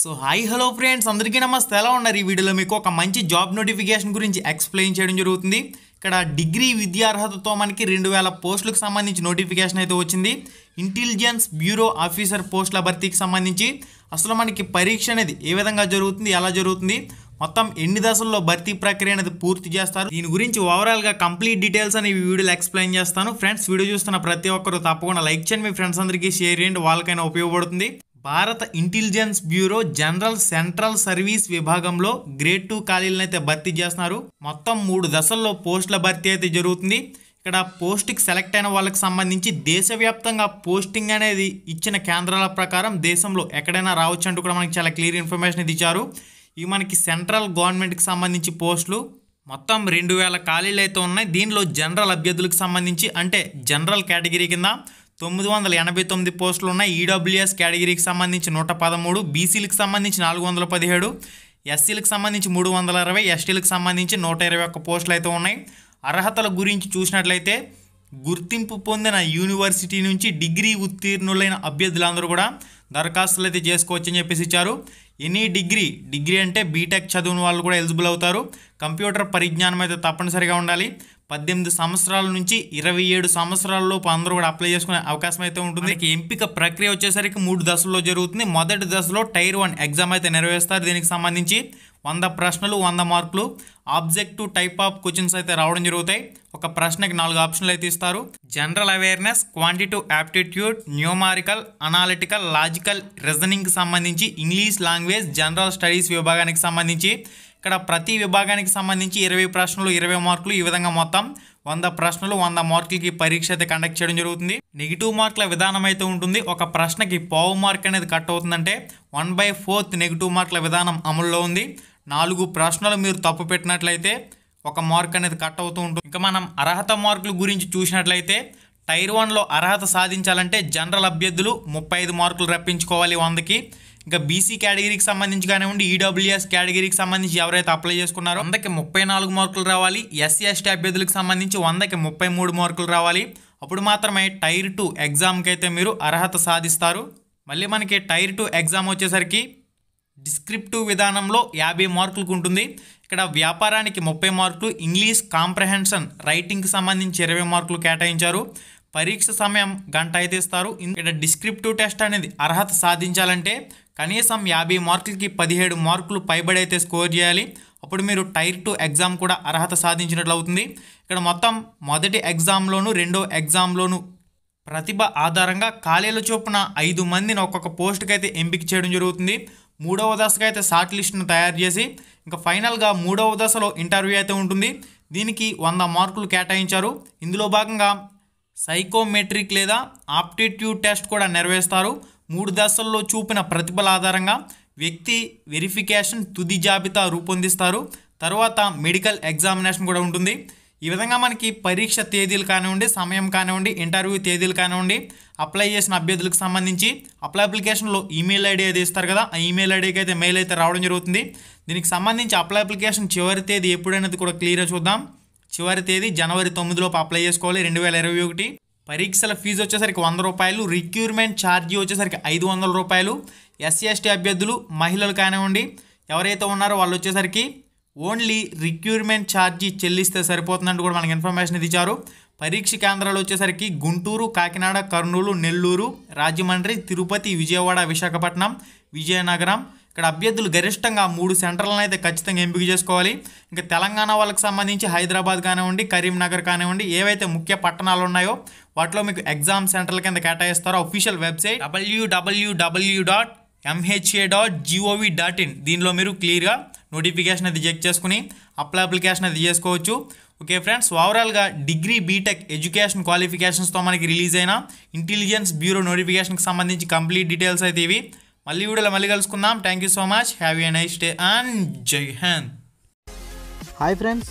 so hi hello friends అందరికీ నమస్తే ఎలా ఉన్నారు ఈ వీడియోలో మీకు ఒక మంచి జాబ్ నోటిఫికేషన్ గురించి ఎక్స్ప్లెయిన్ చేయడం జరుగుతుంది ఇక్కడ డిగ్రీ విద్యార్హతతో మనకి రెండు వేల పోస్టులకు సంబంధించి నోటిఫికేషన్ అయితే వచ్చింది ఇంటెలిజెన్స్ బ్యూరో ఆఫీసర్ పోస్టుల భర్తీకి సంబంధించి అసలు మనకి పరీక్ష అనేది ఏ విధంగా జరుగుతుంది ఎలా జరుగుతుంది మొత్తం ఎన్ని దశల్లో భర్తీ ప్రక్రియ అనేది పూర్తి చేస్తారు దీని గురించి ఓవరాల్గా కంప్లీట్ డీటెయిల్స్ అని వీడియోలో ఎక్స్ప్లెయిన్ చేస్తాను ఫ్రెండ్స్ వీడియో చూస్తున్న ప్రతి ఒక్కరు తప్పకుండా లైక్ చేయండి మీ ఫ్రెండ్స్ అందరికీ షేర్ చేయండి వాళ్ళకైనా ఉపయోగపడుతుంది భారత intelligence bureau general central service విభాగంలో గ్రేడ్ టూ ఖాళీలను అయితే భర్తీ చేస్తున్నారు మొత్తం మూడు దశల్లో పోస్టుల భర్తీ అయితే జరుగుతుంది ఇక్కడ పోస్టుకి సెలెక్ట్ అయిన వాళ్ళకి సంబంధించి దేశవ్యాప్తంగా పోస్టింగ్ అనేది ఇచ్చిన కేంద్రాల ప్రకారం దేశంలో ఎక్కడైనా రావచ్చు అంటూ కూడా మనకి చాలా క్లియర్ ఇన్ఫర్మేషన్ ఇది ఇచ్చారు ఇవి మనకి సెంట్రల్ గవర్నమెంట్కి సంబంధించి పోస్టులు మొత్తం రెండు వేల ఖాళీలు అయితే ఉన్నాయి దీనిలో జనరల్ అభ్యర్థులకు సంబంధించి అంటే జనరల్ కేటగిరీ కింద తొమ్మిది వందల ఎనభై తొమ్మిది పోస్టులు ఉన్నాయి ఈడబ్ల్యూఎస్ కేటగిరీకి సంబంధించి నూట పదమూడు బీసీలకు సంబంధించి నాలుగు వందల పదిహేడు ఎస్సీలకు సంబంధించి మూడు వందల అరవై ఎస్టీలకు సంబంధించి నూట ఇరవై ఒక్క పోస్టులు అయితే ఉన్నాయి అర్హతల గురించి చూసినట్లయితే గుర్తింపు పొందిన యూనివర్సిటీ నుంచి డిగ్రీ ఉత్తీర్ణులైన అభ్యర్థులందరూ కూడా దరఖాస్తులు అయితే చేసుకోవచ్చని చెప్పేసి ఇచ్చారు ఎనీ డిగ్రీ డిగ్రీ అంటే బీటెక్ చదువుని వాళ్ళు కూడా ఎలిజిబుల్ అవుతారు కంప్యూటర్ పరిజ్ఞానం అయితే తప్పనిసరిగా ఉండాలి పద్దెనిమిది సంవత్సరాల నుంచి ఇరవై ఏడు సంవత్సరాలలోపు అందరూ కూడా అప్లై చేసుకునే అవకాశం అయితే ఉంటుంది ఎంపిక ప్రక్రియ వచ్చేసరికి మూడు దశల్లో జరుగుతుంది మొదటి దశలో టైర్ వన్ ఎగ్జామ్ అయితే నెరవేరుస్తారు దీనికి సంబంధించి వంద ప్రశ్నలు వంద మార్కులు ఆబ్జెక్టివ్ టైప్ ఆఫ్ క్వశ్చన్స్ అయితే రావడం జరుగుతాయి ఒక ప్రశ్నకి నాలుగు ఆప్షన్లు అయితే ఇస్తారు general awareness quantitative aptitude numerical analytical logical రీజనింగ్కి సంబంధించి ఇంగ్లీష్ లాంగ్వేజ్ జనరల్ స్టడీస్ విభాగానికి సంబంధించి ఇక్కడ ప్రతి విభాగానికి సంబంధించి ఇరవై ప్రశ్నలు ఇరవై మార్కులు ఈ విధంగా మొత్తం వంద ప్రశ్నలు వంద మార్కులకి పరీక్ష అయితే కండక్ట్ చేయడం జరుగుతుంది నెగిటివ్ మార్కుల విధానం అయితే ఉంటుంది ఒక ప్రశ్నకి పావు మార్క్ అనేది కట్ అవుతుందంటే వన్ బై ఫోర్త్ నెగిటివ్ మార్కుల విధానం అమల్లో ఉంది నాలుగు ప్రశ్నలు మీరు తప్పు పెట్టినట్లయితే ఒక మార్క్ అనేది కట్ అవుతూ ఉంటుంది ఇంకా మనం అర్హత మార్కుల గురించి చూసినట్లయితే టైర్ వన్లో అర్హత సాధించాలంటే జనరల్ అభ్యర్థులు ముప్పై ఐదు మార్కులు రప్పించుకోవాలి వందకి ఇంకా బీసీ కేటగిరీకి సంబంధించి కానివ్వండి ఈడబ్ల్యూఎస్ కేటగిరీకి సంబంధించి ఎవరైతే అప్లై చేసుకున్నారో వందకి ముప్పై నాలుగు మార్కులు రావాలి ఎస్సీ ఎస్టీ అభ్యర్థులకు సంబంధించి వందకి ముప్పై మూడు మార్కులు రావాలి అప్పుడు మాత్రమే టైర్ టూ ఎగ్జామ్కి అయితే మీరు అర్హత సాధిస్తారు మళ్ళీ మనకి టైర్ టూ ఎగ్జామ్ వచ్చేసరికి డిస్క్రిప్టివ్ విధానంలో యాభై మార్కులకు ఉంటుంది ఇక్కడ వ్యాపారానికి ముప్పై మార్కులు ఇంగ్లీష్ కాంప్రహెన్షన్ రైటింగ్కి సంబంధించి ఇరవై మార్కులు కేటాయించారు పరీక్ష సమయం గంట అయితే ఇస్తారు ఇక్కడ డిస్క్రిప్టివ్ టెస్ట్ అనేది అర్హత సాధించాలంటే కనీసం యాభై మార్కులకి పదిహేడు మార్కులు పైబడి అయితే స్కోర్ చేయాలి అప్పుడు మీరు టైర్ టూ ఎగ్జామ్ కూడా అర్హత సాధించినట్లు అవుతుంది ఇక్కడ మొత్తం మొదటి ఎగ్జామ్లోను రెండో ఎగ్జామ్లోను ప్రతిభ ఆధారంగా ఖాళీల చొప్పున ఐదు మందిని ఒక్కొక్క పోస్టుకైతే ఎంపిక చేయడం జరుగుతుంది మూడవ దశగా అయితే షార్ట్ లిస్ట్ను తయారు చేసి ఇంకా ఫైనల్గా మూడవ దశలో ఇంటర్వ్యూ అయితే ఉంటుంది దీనికి వంద మార్కులు కేటాయించారు ఇందులో భాగంగా సైకోమెట్రిక్ లేదా ఆప్టిట్యూడ్ టెస్ట్ కూడా నెరవేరుస్తారు మూడు దశల్లో చూపిన ప్రతిభల ఆధారంగా వ్యక్తి వెరిఫికేషన్ తుది జాబితా రూపొందిస్తారు తర్వాత మెడికల్ ఎగ్జామినేషన్ కూడా ఉంటుంది ఈ విధంగా మనకి పరీక్ష తేదీలు కానివ్వండి సమయం కానివ్వండి ఇంటర్వ్యూ తేదీలు కానివ్వండి అప్లై చేసిన అభ్యర్థులకు సంబంధించి అప్లై అప్లికేషన్లో ఈమెయిల్ ఐడి అయితే ఇస్తారు కదా ఆ ఈమెయిల్ ఐడికి అయితే మెయిల్ అయితే రావడం జరుగుతుంది దీనికి సంబంధించి అప్లై అప్లికేషన్ చివరి తేదీ ఎప్పుడైనది కూడా క్లియర్గా చూద్దాం చివరి తేదీ జనవరి తొమ్మిదిలోపు అప్లై చేసుకోవాలి రెండు వేల ఇరవై ఒకటి పరీక్షల ఫీజు వచ్చేసరికి వంద రూపాయలు రిక్యూర్మెంట్ ఛార్జీ వచ్చేసరికి ఐదు వందల రూపాయలు ఎస్సీ ఎస్టీ అభ్యర్థులు మహిళలు కానివ్వండి ఎవరైతే ఉన్నారో వాళ్ళు వచ్చేసరికి ఓన్లీ రిక్యూర్మెంట్ ఛార్జీ చెల్లిస్తే సరిపోతుందంటూ కూడా మనకి ఇన్ఫర్మేషన్ ఇది ఇచ్చారు పరీక్ష కేంద్రాలు వచ్చేసరికి గుంటూరు కాకినాడ కర్నూలు నెల్లూరు రాజమండ్రి తిరుపతి విజయవాడ విశాఖపట్నం విజయనగరం ఇక్కడ అభ్యర్థులు గరిష్టంగా మూడు సెంటర్లను అయితే ఖచ్చితంగా ఎంపిక చేసుకోవాలి ఇంకా తెలంగాణ వాళ్ళకి సంబంధించి హైదరాబాద్ కానివ్వండి కరీంనగర్ కానివ్వండి ఏవైతే ముఖ్య పట్టణాలు ఉన్నాయో వాటిలో మీకు ఎగ్జామ్ సెంటర్ల కింద కేటాయిస్తారో అఫీషియల్ వెబ్సైట్ డబ్ల్యూడబ్ల్యూడబ్ల్యూ dot MHA dot gov dot in దీనిలో మీరు క్లియర్గా నోటిఫికేషన్ అది చెక్ చేసుకుని అప్లై అప్లికేషన్ అది చేసుకోవచ్చు ఓకే ఫ్రెండ్స్ ఓవరాల్గా డిగ్రీ బీటెక్ ఎడ్యుకేషన్ క్వాలిఫికేషన్స్తో మనకి రిలీజ్ అయిన ఇంటెలిజెన్స్ బ్యూరో నోటిఫికేషన్కి సంబంధించి కంప్లీట్ డీటెయిల్స్ అయితే ఇవి మళ్ళీ వీడియోలో మళ్ళీ కలుసుకుందాం thank you so much have a nice day and జై హ్యాండ్ హాయ్ ఫ్రెండ్స్